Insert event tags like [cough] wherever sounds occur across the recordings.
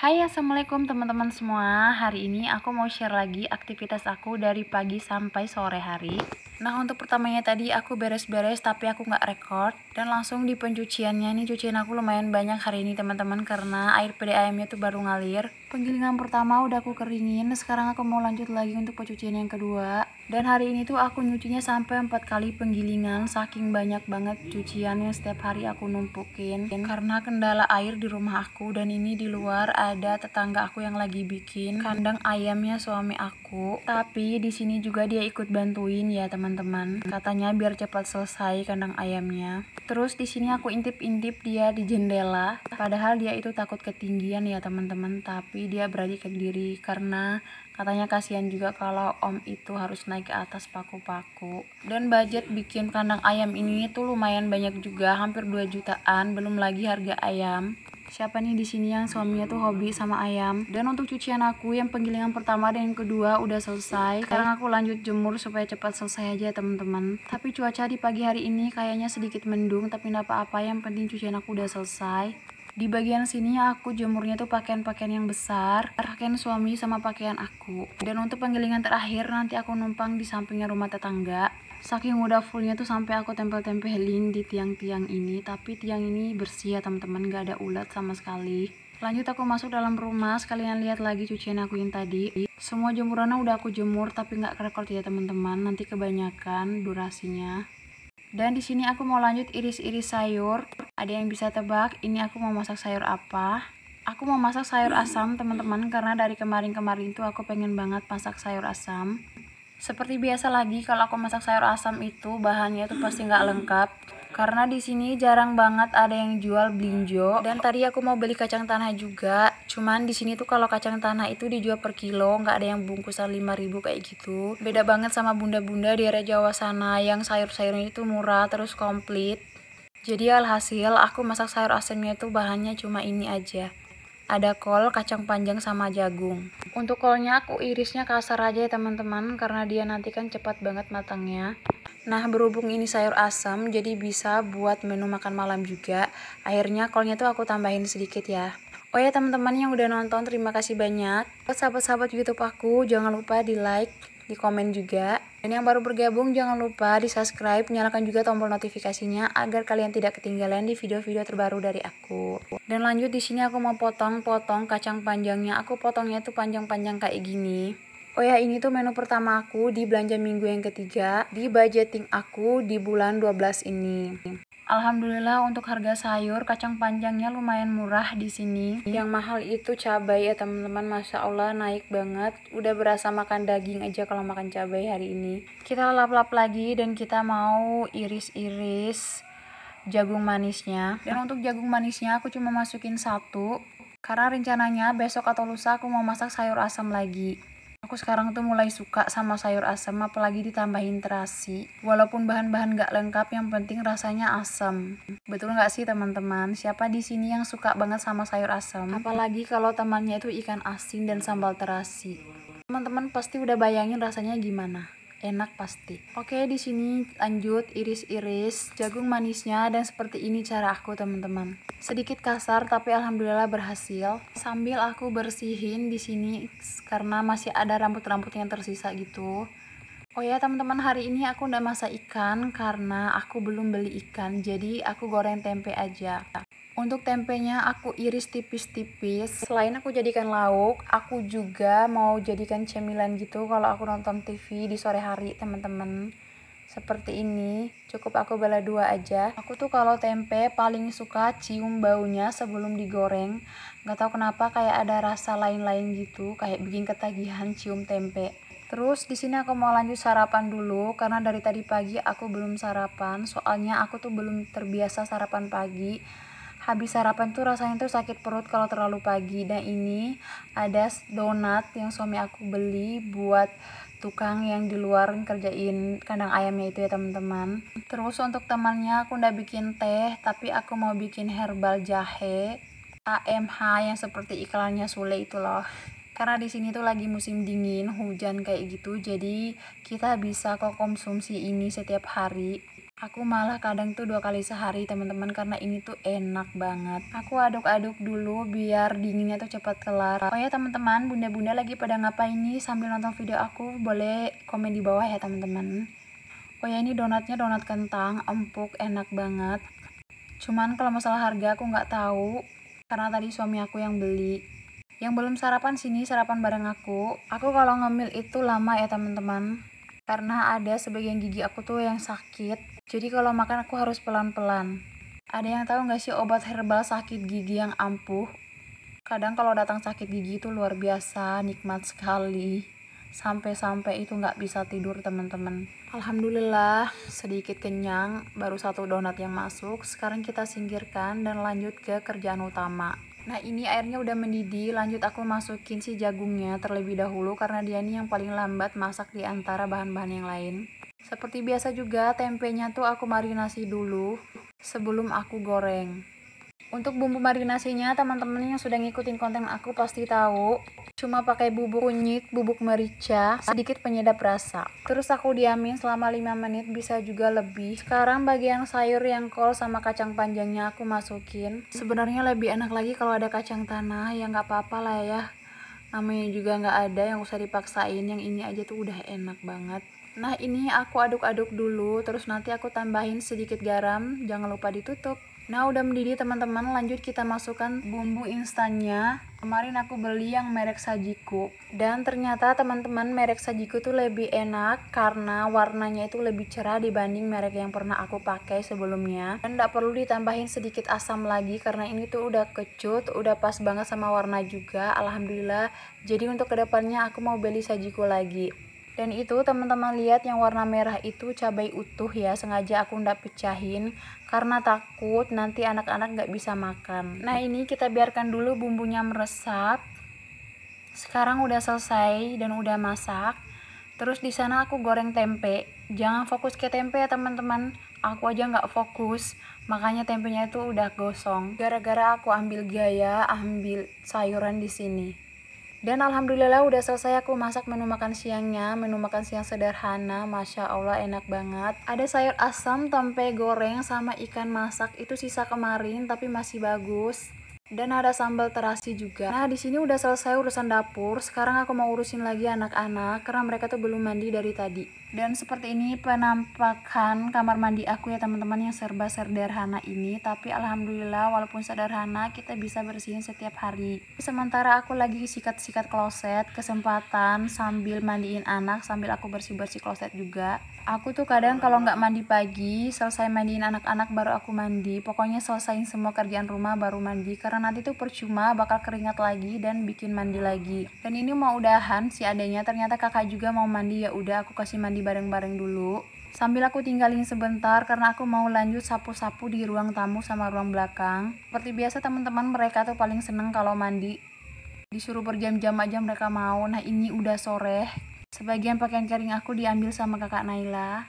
Hai assalamualaikum teman-teman semua Hari ini aku mau share lagi aktivitas aku dari pagi sampai sore hari Nah untuk pertamanya tadi aku beres-beres tapi aku gak record Dan langsung di pencuciannya nih cucian aku lumayan banyak hari ini teman-teman Karena air PDAM nya tuh baru ngalir Penggilingan pertama udah aku keringin Sekarang aku mau lanjut lagi untuk pencucian yang kedua dan hari ini tuh aku nyucinya sampai empat kali penggilingan saking banyak banget cucian yang setiap hari aku numpukin. Dan karena kendala air di rumah aku dan ini di luar ada tetangga aku yang lagi bikin kandang ayamnya suami aku. Tapi di sini juga dia ikut bantuin ya teman-teman. Katanya biar cepat selesai kandang ayamnya. Terus di sini aku intip-intip dia di jendela. Padahal dia itu takut ketinggian ya teman-teman, tapi dia berani ke diri karena Katanya kasihan juga kalau om itu harus naik ke atas paku-paku. Dan budget bikin kandang ayam ini tuh lumayan banyak juga, hampir 2 jutaan, belum lagi harga ayam. Siapa nih di sini yang suaminya tuh hobi sama ayam? Dan untuk cucian aku yang penggilingan pertama dan yang kedua udah selesai. Sekarang aku lanjut jemur supaya cepat selesai aja teman-teman. Tapi cuaca di pagi hari ini kayaknya sedikit mendung, tapi enggak apa-apa. Yang penting cucian aku udah selesai di bagian sini aku jemurnya tuh pakaian-pakaian yang besar pakaian suami sama pakaian aku dan untuk penggilingan terakhir nanti aku numpang di sampingnya rumah tetangga saking udah fullnya tuh sampai aku tempel-tempelin di tiang-tiang ini tapi tiang ini bersih ya teman-teman gak ada ulat sama sekali lanjut aku masuk dalam rumah sekalian lihat lagi cucian aku yang tadi semua jemurannya udah aku jemur tapi nggak kerekord ya teman-teman nanti kebanyakan durasinya dan di sini aku mau lanjut iris-iris sayur ada yang bisa tebak ini aku mau masak sayur apa? Aku mau masak sayur asam teman-teman karena dari kemarin-kemarin itu aku pengen banget masak sayur asam. Seperti biasa lagi kalau aku masak sayur asam itu bahannya tuh pasti nggak lengkap karena di sini jarang banget ada yang jual blinjo dan tadi aku mau beli kacang tanah juga cuman di sini tuh kalau kacang tanah itu dijual per kilo nggak ada yang bungkusan 5000 kayak gitu beda banget sama bunda-bunda di area Jawa sana yang sayur-sayurnya itu murah terus komplit jadi alhasil aku masak sayur asemnya itu bahannya cuma ini aja. Ada kol, kacang panjang, sama jagung. Untuk kolnya aku irisnya kasar aja ya teman-teman karena dia nanti kan cepat banget matangnya. Nah berhubung ini sayur asam jadi bisa buat menu makan malam juga. Akhirnya kolnya tuh aku tambahin sedikit ya. Oh ya teman-teman yang udah nonton terima kasih banyak. Buat sahabat-sahabat YouTube aku jangan lupa di like, di komen juga. Dan yang baru bergabung jangan lupa di subscribe, nyalakan juga tombol notifikasinya agar kalian tidak ketinggalan di video-video terbaru dari aku. Dan lanjut di sini aku mau potong-potong kacang panjangnya. Aku potongnya tuh panjang-panjang kayak gini. Oh ya ini tuh menu pertama aku di belanja minggu yang ketiga di budgeting aku di bulan 12 ini. Alhamdulillah untuk harga sayur kacang panjangnya lumayan murah di sini. Yang mahal itu cabai ya teman-teman, masya Allah naik banget. Udah berasa makan daging aja kalau makan cabai hari ini. Kita lap-lap lagi dan kita mau iris-iris jagung manisnya. Dan untuk jagung manisnya aku cuma masukin satu karena rencananya besok atau lusa aku mau masak sayur asam lagi. Aku sekarang tuh mulai suka sama sayur asam apalagi ditambahin terasi. Walaupun bahan-bahan gak lengkap yang penting rasanya asam. Betul gak sih teman-teman? Siapa di sini yang suka banget sama sayur asam? Apalagi kalau temannya itu ikan asin dan sambal terasi. Teman-teman pasti udah bayangin rasanya gimana enak pasti. Oke, di sini lanjut iris-iris jagung manisnya dan seperti ini cara aku, teman-teman. Sedikit kasar tapi alhamdulillah berhasil. Sambil aku bersihin di sini karena masih ada rambut-rambut yang tersisa gitu. Oh ya teman-teman hari ini aku udah masak ikan karena aku belum beli ikan jadi aku goreng tempe aja. Untuk tempenya aku iris tipis-tipis. Selain aku jadikan lauk, aku juga mau jadikan cemilan gitu kalau aku nonton TV di sore hari teman-teman. Seperti ini, cukup aku bela dua aja. Aku tuh kalau tempe paling suka cium baunya sebelum digoreng. Gak tau kenapa kayak ada rasa lain-lain gitu, kayak bikin ketagihan cium tempe. Terus di sini aku mau lanjut sarapan dulu karena dari tadi pagi aku belum sarapan. Soalnya aku tuh belum terbiasa sarapan pagi. Habis sarapan tuh rasanya tuh sakit perut kalau terlalu pagi. Dan ini ada donat yang suami aku beli buat tukang yang di luar kerjain kandang ayamnya itu ya teman-teman terus untuk temannya aku udah bikin teh tapi aku mau bikin herbal jahe AMH yang seperti iklannya Sule itu loh karena di sini tuh lagi musim dingin hujan kayak gitu jadi kita bisa kok konsumsi ini setiap hari aku malah kadang tuh dua kali sehari teman-teman karena ini tuh enak banget aku aduk-aduk dulu biar dinginnya tuh cepat kelar oh ya teman-teman bunda-bunda lagi pada ngapain ini sambil nonton video aku boleh komen di bawah ya teman-teman oh ya ini donatnya donat kentang empuk enak banget cuman kalau masalah harga aku nggak tahu karena tadi suami aku yang beli yang belum sarapan sini sarapan bareng aku. Aku kalau ngemil itu lama ya teman-teman. Karena ada sebagian gigi aku tuh yang sakit. Jadi kalau makan aku harus pelan-pelan. Ada yang tahu nggak sih obat herbal sakit gigi yang ampuh? Kadang kalau datang sakit gigi itu luar biasa, nikmat sekali. Sampai-sampai itu nggak bisa tidur teman-teman. Alhamdulillah sedikit kenyang, baru satu donat yang masuk. Sekarang kita singkirkan dan lanjut ke kerjaan utama. Nah ini airnya udah mendidih, lanjut aku masukin si jagungnya terlebih dahulu karena dia ini yang paling lambat masak di antara bahan-bahan yang lain. Seperti biasa juga tempenya tuh aku marinasi dulu sebelum aku goreng. Untuk bumbu marinasinya, teman-teman yang sudah ngikutin konten aku pasti tahu. Cuma pakai bubuk kunyit, bubuk merica, sedikit penyedap rasa. Terus aku diamin selama 5 menit, bisa juga lebih. Sekarang bagian sayur yang kol sama kacang panjangnya aku masukin. Sebenarnya lebih enak lagi kalau ada kacang tanah, ya nggak apa-apa lah ya. Namanya juga nggak ada yang usah dipaksain, yang ini aja tuh udah enak banget. Nah ini aku aduk-aduk dulu, terus nanti aku tambahin sedikit garam, jangan lupa ditutup. Nah udah mendidih teman-teman lanjut kita masukkan bumbu instannya Kemarin aku beli yang merek Sajiku Dan ternyata teman-teman merek Sajiku tuh lebih enak Karena warnanya itu lebih cerah dibanding merek yang pernah aku pakai sebelumnya Dan gak perlu ditambahin sedikit asam lagi Karena ini tuh udah kecut, udah pas banget sama warna juga Alhamdulillah Jadi untuk kedepannya aku mau beli Sajiku lagi dan itu teman-teman lihat yang warna merah itu cabai utuh ya, sengaja aku ndak pecahin karena takut nanti anak-anak nggak -anak bisa makan. Nah ini kita biarkan dulu bumbunya meresap. Sekarang udah selesai dan udah masak. Terus di sana aku goreng tempe. Jangan fokus ke tempe ya teman-teman. Aku aja nggak fokus, makanya tempenya itu udah gosong. Gara-gara aku ambil gaya, ambil sayuran di sini. Dan alhamdulillah udah selesai aku masak menu makan siangnya, menu makan siang sederhana, masya Allah enak banget. Ada sayur asam, tempe goreng, sama ikan masak itu sisa kemarin tapi masih bagus. Dan ada sambal terasi juga. Nah di sini udah selesai urusan dapur, sekarang aku mau urusin lagi anak-anak karena mereka tuh belum mandi dari tadi dan seperti ini penampakan kamar mandi aku ya teman-teman yang serba sederhana ini tapi alhamdulillah walaupun sederhana kita bisa bersihin setiap hari sementara aku lagi sikat-sikat kloset kesempatan sambil mandiin anak sambil aku bersih-bersih kloset juga aku tuh kadang kalau nggak mandi pagi selesai mandiin anak-anak baru aku mandi pokoknya selesaiin semua kerjaan rumah baru mandi karena nanti tuh percuma bakal keringat lagi dan bikin mandi lagi dan ini mau udahan si adanya ternyata kakak juga mau mandi ya udah aku kasih mandi mandi bareng-bareng dulu. Sambil aku tinggalin sebentar karena aku mau lanjut sapu-sapu di ruang tamu sama ruang belakang. Seperti biasa teman-teman mereka tuh paling seneng kalau mandi. Disuruh berjam-jam aja mereka mau. Nah ini udah sore. Sebagian pakaian kering aku diambil sama kakak Naila.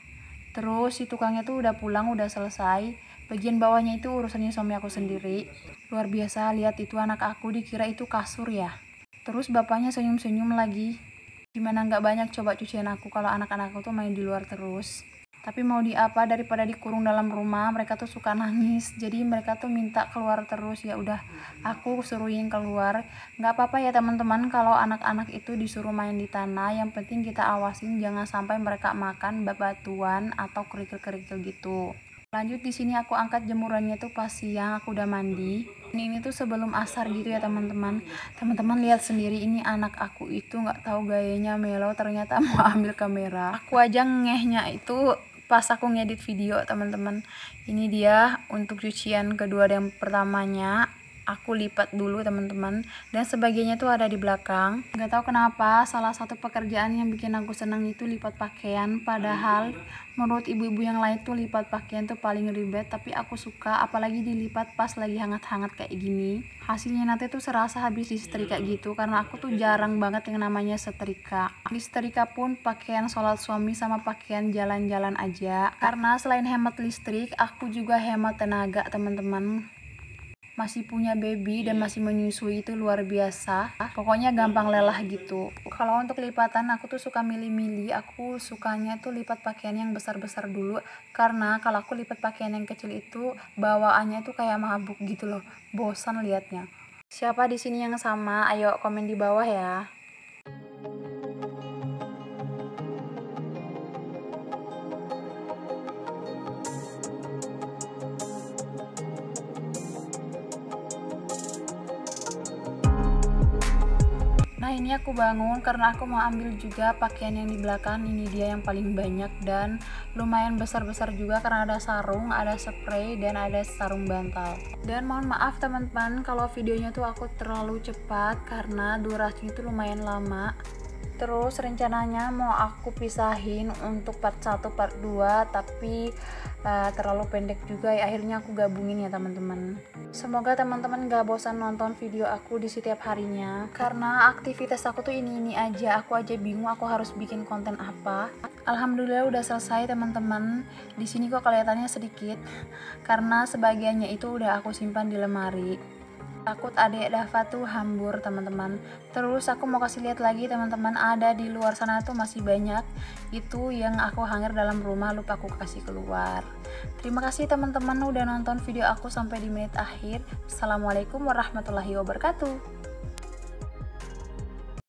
Terus si tukangnya tuh udah pulang, udah selesai. Bagian bawahnya itu urusannya suami aku sendiri. Luar biasa, lihat itu anak aku dikira itu kasur ya. Terus bapaknya senyum-senyum lagi. Gimana nggak banyak coba cucian aku kalau anak-anakku tuh main di luar terus. Tapi mau di apa daripada dikurung dalam rumah, mereka tuh suka nangis. Jadi mereka tuh minta keluar terus. Ya udah, aku suruhin keluar. Nggak apa-apa ya teman-teman kalau anak-anak itu disuruh main di tanah. Yang penting kita awasin jangan sampai mereka makan batuan atau kerikil-kerikil gitu lanjut di sini aku angkat jemurannya tuh pas siang aku udah mandi ini, ini tuh sebelum asar gitu ya teman-teman teman-teman lihat sendiri ini anak aku itu nggak tahu gayanya melo ternyata [laughs] mau ambil kamera aku aja ngehnya itu pas aku ngedit video teman-teman ini dia untuk cucian kedua dan pertamanya aku lipat dulu teman-teman dan sebagainya itu ada di belakang nggak tahu kenapa salah satu pekerjaan yang bikin aku senang itu lipat pakaian padahal menurut ibu-ibu yang lain tuh lipat pakaian tuh paling ribet tapi aku suka apalagi dilipat pas lagi hangat-hangat kayak gini hasilnya nanti tuh serasa habis disetrika gitu karena aku tuh jarang banget yang namanya setrika listrika pun pakaian sholat suami sama pakaian jalan-jalan aja karena selain hemat listrik aku juga hemat tenaga teman-teman masih punya baby dan iya. masih menyusui itu luar biasa pokoknya gampang lelah gitu kalau untuk lipatan aku tuh suka milih-milih aku sukanya tuh lipat pakaian yang besar-besar dulu karena kalau aku lipat pakaian yang kecil itu bawaannya tuh kayak mabuk gitu loh bosan liatnya siapa di sini yang sama ayo komen di bawah ya ini aku bangun karena aku mau ambil juga pakaian yang di belakang ini dia yang paling banyak dan lumayan besar-besar juga karena ada sarung, ada spray, dan ada sarung bantal dan mohon maaf teman-teman kalau videonya tuh aku terlalu cepat karena durasinya tuh lumayan lama terus rencananya mau aku pisahin untuk part 1 part 2 tapi uh, terlalu pendek juga ya akhirnya aku gabungin ya teman-teman semoga teman-teman gak bosan nonton video aku di setiap harinya karena aktivitas aku tuh ini-ini aja aku aja bingung aku harus bikin konten apa Alhamdulillah udah selesai teman-teman di sini kok kelihatannya sedikit karena sebagiannya itu udah aku simpan di lemari Takut adik Dava tuh hambur teman-teman. Terus aku mau kasih lihat lagi teman-teman ada di luar sana tuh masih banyak itu yang aku hanger dalam rumah lupa aku kasih keluar. Terima kasih teman-teman udah nonton video aku sampai di menit akhir. Assalamualaikum warahmatullahi wabarakatuh.